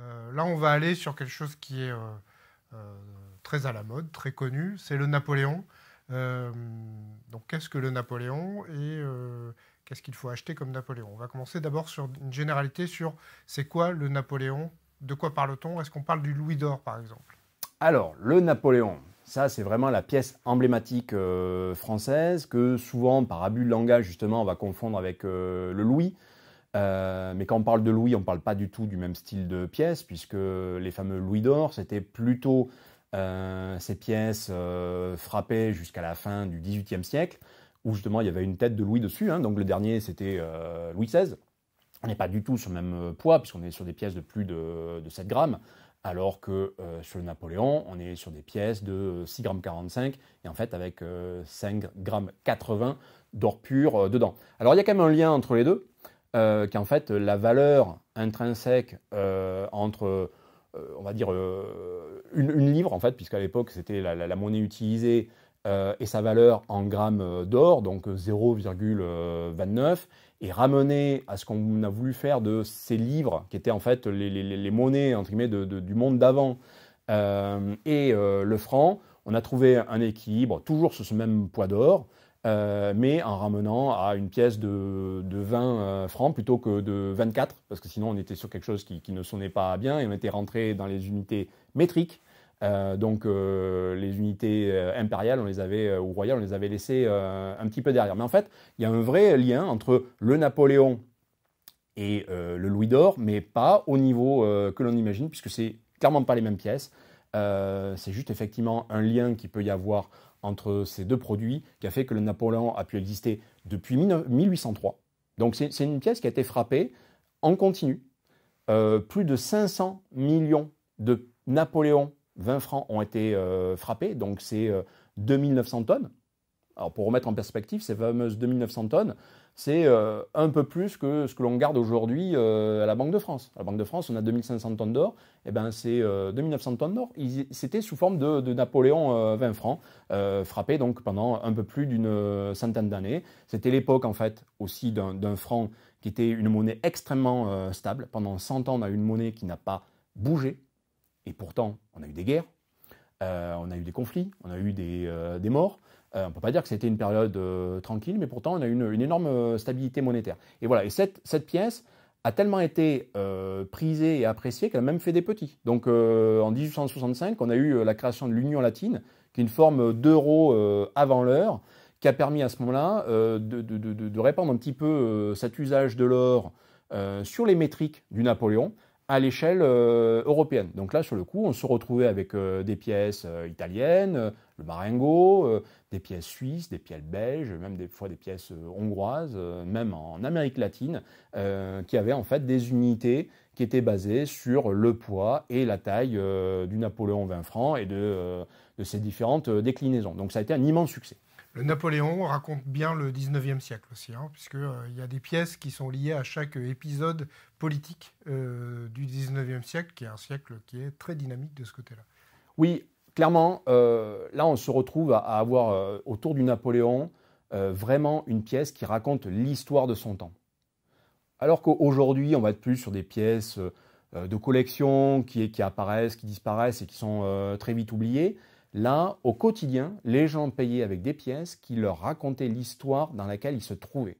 Euh, là, on va aller sur quelque chose qui est euh, euh, très à la mode, très connu, c'est le Napoléon. donc, qu'est-ce que le Napoléon et qu'est-ce qu'il faut acheter comme Napoléon On va commencer d'abord sur une généralité sur c'est quoi le Napoléon De quoi parle-t-on Est-ce qu'on parle du Louis d'or, par exemple Alors, le Napoléon, ça, c'est vraiment la pièce emblématique française que souvent, par abus de langage, justement, on va confondre avec le Louis. Euh, mais quand on parle de Louis, on ne parle pas du tout du même style de pièces, puisque les fameux Louis d'or, c'était plutôt euh, ces pièces euh, frappées jusqu'à la fin du XVIIIe siècle, où justement il y avait une tête de Louis dessus. Hein. donc le dernier, c'était Louis XVI. On n'est pas du tout sur le même poids, puisqu'on est sur des pièces de plus de, 7 grammes, alors que sur le Napoléon, on est sur des pièces de 6 grammes 45, et en fait avec 5 grammes 80 d'or pur dedans. Alors il y a quand même un lien entre les deux. Euh, qu'en fait la valeur intrinsèque euh, entre, euh, on va dire, une, livre, en fait, puisqu'à l'époque c'était la, monnaie utilisée, et sa valeur en grammes d'or, donc 0,29, et ramenée à ce qu'on a voulu faire de ces livres, qui étaient en fait les, monnaies, entre guillemets, du monde d'avant, et le franc, on a trouvé un équilibre, toujours sur ce même poids d'or, euh, mais en ramenant à une pièce de, 20 euh, francs plutôt que de 24, parce que sinon on était sur quelque chose qui, ne sonnait pas bien et on était rentré dans les unités métriques. Euh, donc les unités impériales, on les avait ou royales, on les avait laissées un petit peu derrière. Mais en fait, il y a un vrai lien entre le Napoléon et le Louis d'or, mais pas au niveau que l'on imagine, puisque c'est clairement pas les mêmes pièces. c'est juste effectivement un lien qui peut y avoir entre ces deux produits qui a fait que le Napoléon a pu exister depuis 1803. Donc c'est une pièce qui a été frappée en continu. Euh, plus de 500 millions de Napoléon 20 francs ont été euh, frappés, donc c'est 2900 euh, tonnes. Alors pour remettre en perspective, ces fameuses 2900 tonnes, c'est euh, un peu plus que ce que l'on garde aujourd'hui euh, à la Banque de France. À la Banque de France, on a 2500 tonnes d'or, et eh ben c'est 2900 euh, tonnes d'or. C'était sous forme de, Napoléon 20 francs, frappé donc pendant un peu plus d'une centaine d'années. C'était l'époque en fait aussi d'un franc qui était une monnaie extrêmement stable. Pendant 100 ans, on a eu une monnaie qui n'a pas bougé, et pourtant on a eu des guerres, on a eu des conflits, on a eu des morts. Euh, on ne peut pas dire que c'était une période euh, tranquille, mais pourtant on a eu une, énorme euh, stabilité monétaire. Et voilà, et cette, pièce a tellement été prisée et appréciée qu'elle a même fait des petits. Donc en 1865, on a eu la création de l'Union latine, qui est une forme d'euro avant l'heure, qui a permis à ce moment-là de, répandre un petit peu cet usage de l'or sur les métriques du Napoléon à l'échelle euh, européenne. Donc là, sur le coup, on se retrouvait avec euh, des pièces euh, italiennes, le Marengo, des pièces suisses, des pièces belges, même des fois des pièces hongroises, même en Amérique latine, qui avaient en fait des unités qui étaient basées sur le poids et la taille du Napoléon 20 francs et de, de ses différentes déclinaisons. Donc ça a été un immense succès. Le Napoléon raconte bien le 19e siècle aussi, hein, puisqu'il euh, y a des pièces qui sont liées à chaque euh, épisode politique euh, du 19e siècle, qui est un siècle qui est très dynamique de ce côté-là. Oui, clairement, là on se retrouve à, avoir autour du Napoléon vraiment une pièce qui raconte l'histoire de son temps. Alors qu'aujourd'hui on va être plus sur des pièces de collection qui, apparaissent, qui disparaissent et qui sont très vite oubliées. Là, au quotidien, les gens payaient avec des pièces qui leur racontaient l'histoire dans laquelle ils se trouvaient.